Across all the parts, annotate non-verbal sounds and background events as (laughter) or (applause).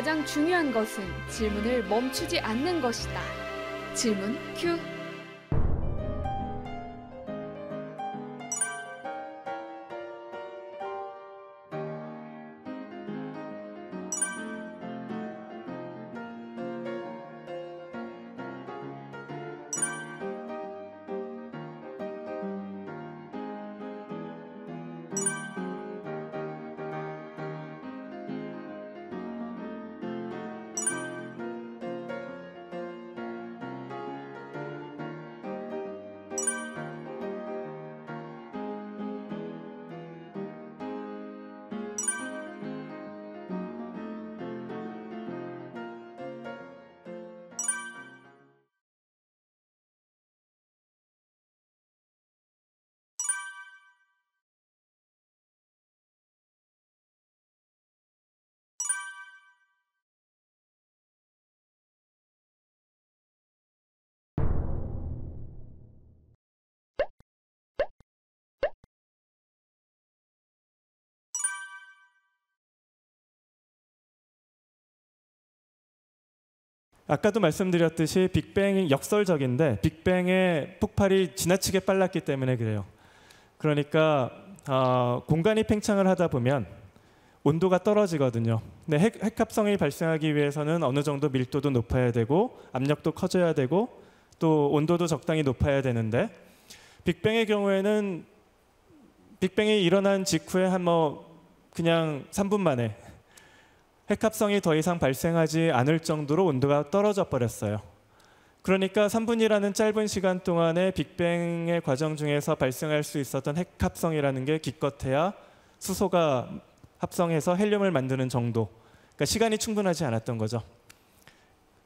가장 중요한 것은 질문을 멈추지 않는 것이다. 질문 큐. 아까도 말씀드렸듯이 빅뱅이 역설적인데 빅뱅의 폭발이 지나치게 빨랐기 때문에 그래요. 그러니까 어, 공간이 팽창을 하다 보면 온도가 떨어지거든요. 근데 핵, 핵합성이 발생하기 위해서는 어느 정도 밀도도 높아야 되고 압력도 커져야 되고 또 온도도 적당히 높아야 되는데 빅뱅의 경우에는 빅뱅이 일어난 직후에 한 뭐 그냥 3분 만에 핵합성이 더 이상 발생하지 않을 정도로 온도가 떨어져 버렸어요. 그러니까 3분이라는 짧은 시간 동안에 빅뱅의 과정 중에서 발생할 수 있었던 핵합성이라는 게 기껏해야 수소가 합성해서 헬륨을 만드는 정도. 그러니까 시간이 충분하지 않았던 거죠.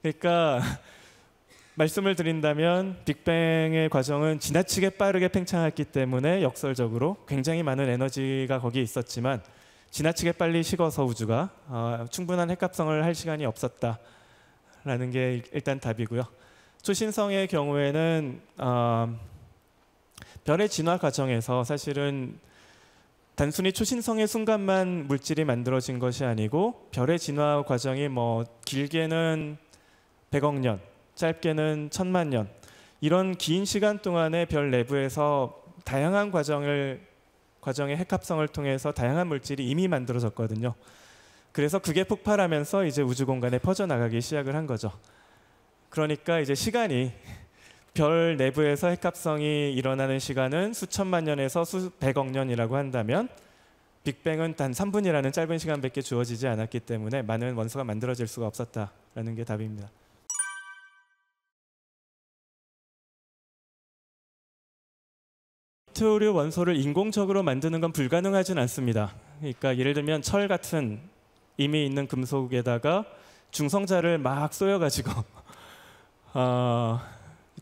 그러니까 (laughs) 말씀을 드린다면 빅뱅의 과정은 지나치게 빠르게 팽창했기 때문에 역설적으로 굉장히 많은 에너지가 거기에 있었지만 지나치게 빨리 식어서 우주가 어, 충분한 핵합성을 할 시간이 없었다라는 게 일단 답이고요. 초신성의 경우에는 어, 별의 진화 과정에서 사실은 단순히 초신성의 순간만 물질이 만들어진 것이 아니고 별의 진화 과정이 뭐 길게는 100억 년, 짧게는 천만 년 이런 긴 시간 동안에 별 내부에서 다양한 과정을 과정의 핵합성을 통해서 다양한 물질이 이미 만들어졌거든요. 그래서 그게 폭발하면서 이제 우주 공간에 퍼져나가기 시작을 한 거죠. 그러니까 이제 시간이 별 내부에서 핵합성이 일어나는 시간은 수천만 년에서 수백억 년이라고 한다면 빅뱅은 단 3분이라는 짧은 시간밖에 주어지지 않았기 때문에 많은 원소가 만들어질 수가 없었다라는 게 답입니다. 니트류 원소를 인공적으로 만드는 건 불가능하진 않습니다. 그러니까 예를 들면 철 같은 이미 있는 금속에다가 중성자를 막 쏘여가지고 (laughs) 어,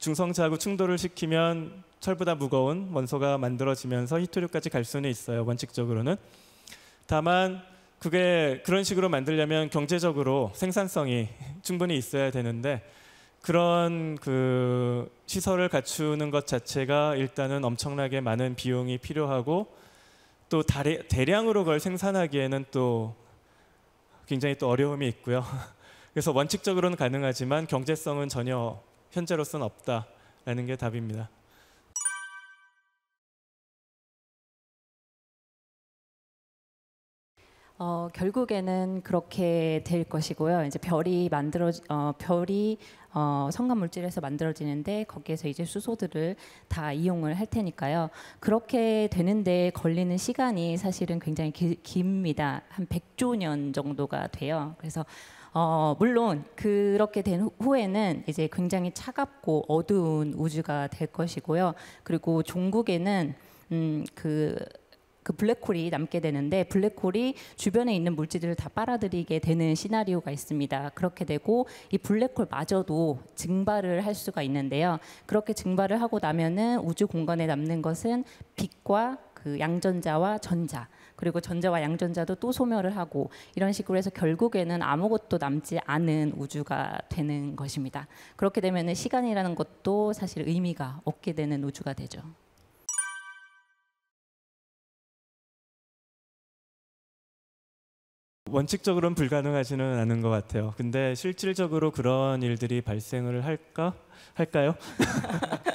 중성자하고 충돌을 시키면 철보다 무거운 원소가 만들어지면서 히토류까지 갈 수는 있어요. 원칙적으로는. 다만 그게 그런 식으로 만들려면 경제적으로 생산성이 충분히 있어야 되는데 그런 그 시설을 갖추는 것 자체가 일단은 엄청나게 많은 비용이 필요하고 또 다리, 대량으로 걸 생산하기에는 또 굉장히 또 어려움이 있고요. (laughs) 그래서 원칙적으로는 가능하지만 경제성은 전혀 현재로서는 없다라는 게 답입니다. 어, 결국에는 그렇게 될 것이고요. 이제 별이 만들어 어, 별이 어, 성간 물질에서 만들어지는데 거기에서 이제 수소들을 다 이용을 할 테니까요. 그렇게 되는데 걸리는 시간이 사실은 굉장히 기, 깁니다. 한 100조 년 정도가 돼요. 그래서 어, 물론 그렇게 된 후에는 이제 굉장히 차갑고 어두운 우주가 될 것이고요. 그리고 종국에는 음, 그그 블랙홀이 남게 되는데 블랙홀이 주변에 있는 물질들을 다 빨아들이게 되는 시나리오가 있습니다. 그렇게 되고 이 블랙홀마저도 증발을 할 수가 있는데요. 그렇게 증발을 하고 나면은 우주 공간에 남는 것은 빛과 그 양전자와 전자 그리고 전자와 양전자도 또 소멸을 하고 이런 식으로 해서 결국에는 아무것도 남지 않은 우주가 되는 것입니다. 그렇게 되면 시간이라는 것도 사실 의미가 없게 되는 우주가 되죠. 원칙적으로는 불가능하지는 않은 것 같아요. 근데 실질적으로 그런 일들이 발생을 할까 할까요? (laughs)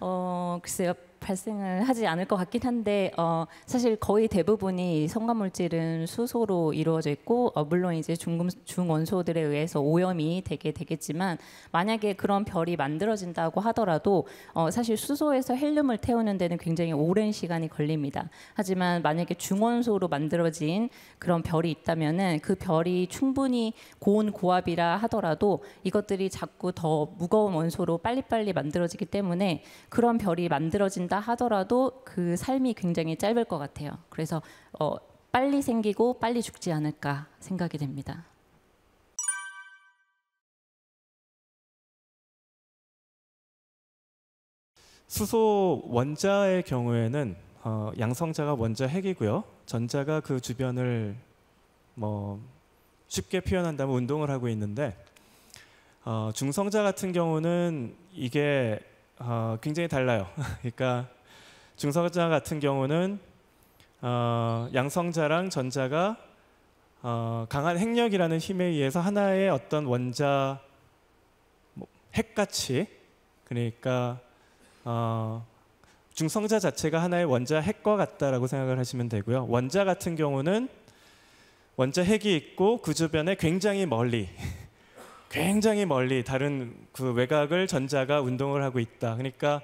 어 글쎄요. 발생을 하지 않을 것 같긴 한데 어, 사실 거의 대부분이 성가물질은 수소로 이루어져 있고 어, 물론 이제 중금, 중원소들에 의해서 오염이 되게 되겠지만 만약에 그런 별이 만들어진다고 하더라도 어, 사실 수소에서 헬륨을 태우는 데는 굉장히 오랜 시간이 걸립니다. 하지만 만약에 중원소로 만들어진 그런 별이 있다면은 그 별이 충분히 고온 고압이라 하더라도 이것들이 자꾸 더 무거운 원소로 빨리빨리 만들어지기 때문에 그런 별이 만들어진다 하더라도 그 삶이 굉장히 짧을 것 같아요. 그래서 어, 빨리 생기고 빨리 죽지 않을까 생각이 됩니다. 수소 원자의 경우에는 어, 양성자가 원자 핵이고요. 전자가 그 주변을 뭐 쉽게 표현한다면 운동을 하고 있는데 어, 중성자 같은 경우는 이게 어, 굉장히 달라요. (laughs) 그러니까 중성자 같은 경우는 어, 양성자랑 전자가 어, 강한 핵력이라는 힘에 의해서 하나의 어떤 원자 뭐, 핵같이 그러니까 어, 중성자 자체가 하나의 원자 핵과 같다라고 생각을 하시면 되고요. 원자 같은 경우는 원자 핵이 있고 그 주변에 굉장히 멀리 굉장히 멀리 다른 그 외곽을 전자가 운동을 하고 있다. 그러니까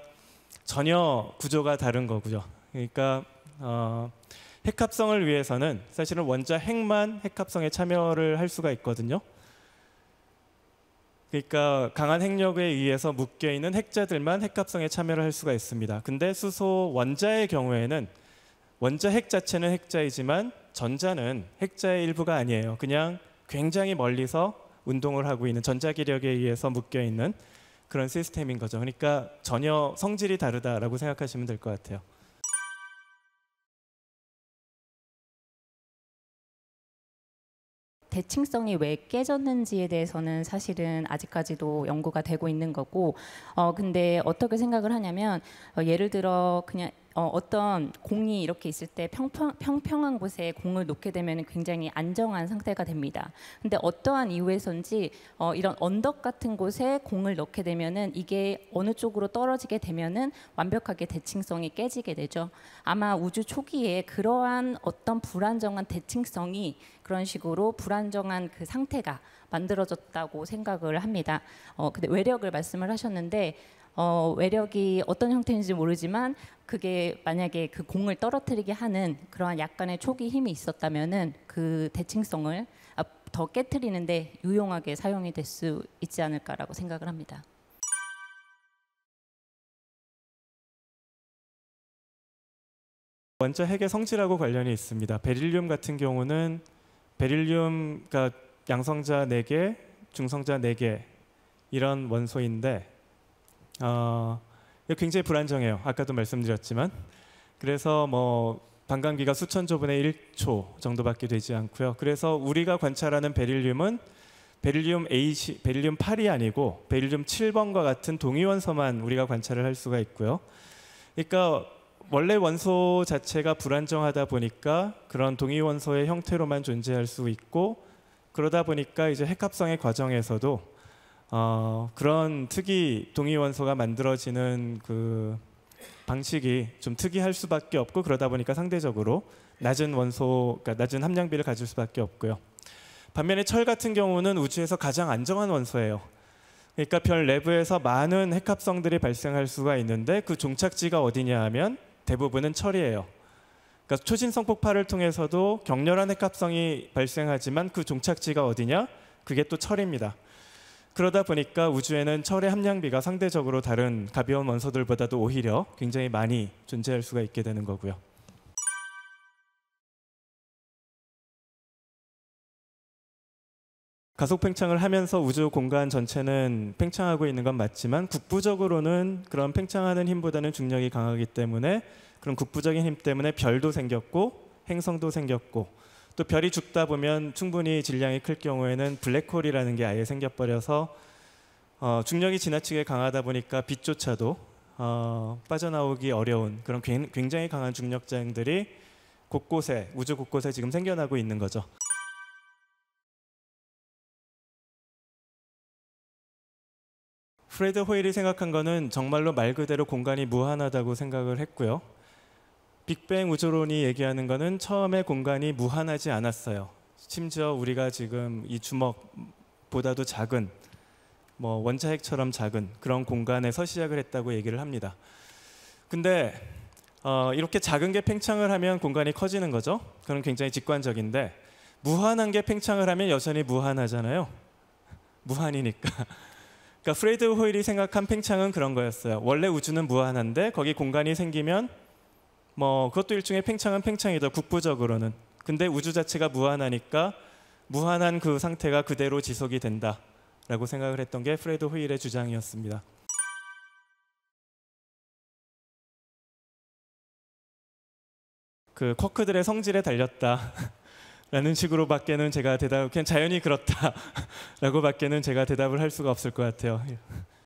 전혀 구조가 다른 거고요. 그러니까 어, 핵합성을 위해서는 사실은 원자 핵만 핵합성에 참여를 할 수가 있거든요. 그러니까 강한 핵력에 의해서 묶여 있는 핵자들만 핵합성에 참여를 할 수가 있습니다. 근데 수소 원자의 경우에는 원자 핵 자체는 핵자이지만 전자는 핵자의 일부가 아니에요. 그냥 굉장히 멀리서 운동을 하고 있는 전자기력에 의해서 묶여 있는 그런 시스템인 거죠. 그러니까 전혀 성질이 다르다라고 생각하시면 될 것 같아요. 대칭성이 왜 깨졌는지에 대해서는 사실은 아직까지도 연구가 되고 있는 거고, 어, 근데 어떻게 생각을 하냐면, 어, 예를 들어 그냥 어, 어떤 공이 이렇게 있을 때 평평, 평평한 곳에 공을 놓게 되면 굉장히 안정한 상태가 됩니다. 근데 어떠한 이유에선지 어, 이런 언덕 같은 곳에 공을 넣게 되면은 이게 어느 쪽으로 떨어지게 되면은 완벽하게 대칭성이 깨지게 되죠. 아마 우주 초기에 그러한 어떤 불안정한 대칭성이 그런 식으로 불안정한 그 상태가 만들어졌다고 생각을 합니다. 어, 근데 외력을 말씀을 하셨는데 어, 외력이 어떤 형태인지 모르지만 그게 만약에 그 공을 떨어뜨리게 하는 그러한 약간의 초기 힘이 있었다면은 그 대칭성을 더 깨뜨리는데 유용하게 사용이 될 수 있지 않을까라고 생각을 합니다. 원자 핵의 성질하고 관련이 있습니다. 베릴륨 같은 경우는 베릴륨 그 양성자 4개, 중성자 4개 이런 원소인데 어, 굉장히 불안정해요. 아까도 말씀드렸지만 그래서 뭐 반감기가 수천 조분의 1초 정도밖에 되지 않고요. 그래서 우리가 관찰하는 베릴륨은 베릴륨 A, 베릴륨 8이 아니고 베릴륨 7번과 같은 동위원소만 우리가 관찰을 할 수가 있고요. 그러니까 원래 원소 자체가 불안정하다 보니까 그런 동위원소의 형태로만 존재할 수 있고 그러다 보니까 이제 핵합성의 과정에서도 어, 그런 특이 동위 원소가 만들어지는 그 방식이 좀 특이할 수밖에 없고 그러다 보니까 상대적으로 낮은 원소, 그러니까 낮은 함량비를 가질 수밖에 없고요. 반면에 철 같은 경우는 우주에서 가장 안정한 원소예요. 그러니까 별 내부에서 많은 핵합성들이 발생할 수가 있는데 그 종착지가 어디냐 하면 대부분은 철이에요. 그러니까 초신성 폭발을 통해서도 격렬한 핵합성이 발생하지만 그 종착지가 어디냐? 그게 또 철입니다. 그러다 보니까 우주에는 철의 함량비가 상대적으로 다른 가벼운 원소들보다도 오히려 굉장히 많이 존재할 수가 있게 되는 거고요. 가속 팽창을 하면서 우주 공간 전체는 팽창하고 있는 건 맞지만 국부적으로는 그런 팽창하는 힘보다는 중력이 강하기 때문에 그런 국부적인 힘 때문에 별도 생겼고 행성도 생겼고 또 별이 죽다 보면 충분히 질량이 클 경우에는 블랙홀이라는 게 아예 생겨버려서 어, 중력이 지나치게 강하다 보니까 빛조차도 어, 빠져나오기 어려운 그런 굉장히 강한 중력장들이 곳곳에 우주 곳곳에 지금 생겨나고 있는 거죠. 프레드 호일이 생각한 거는 정말로 말 그대로 공간이 무한하다고 생각을 했고요. 빅뱅 우주론이 얘기하는 거는 처음에 공간이 무한하지 않았어요. 심지어 우리가 지금 이 주먹보다도 작은 뭐 원자핵처럼 작은 그런 공간에서 시작을 했다고 얘기를 합니다. 근데 어, 이렇게 작은 게 팽창을 하면 공간이 커지는 거죠. 그럼 굉장히 직관적인데 무한한 게 팽창을 하면 여전히 무한하잖아요. 무한이니까. 그러니까 프레드 호일이 생각한 팽창은 그런 거였어요. 원래 우주는 무한한데 거기 공간이 생기면 뭐 그것도 일종의 팽창은 팽창이다. 국부적으로는. 근데 우주 자체가 무한하니까 무한한 그 상태가 그대로 지속이 된다라고 생각을 했던 게 프레드 호일의 주장이었습니다. 그 쿼크들의 성질에 달렸다. (laughs) 라는 식으로 밖에는 제가 대답, 그냥 자연히 그렇다 라고 밖에는 제가 대답을 할 수가 없을 것 같아요.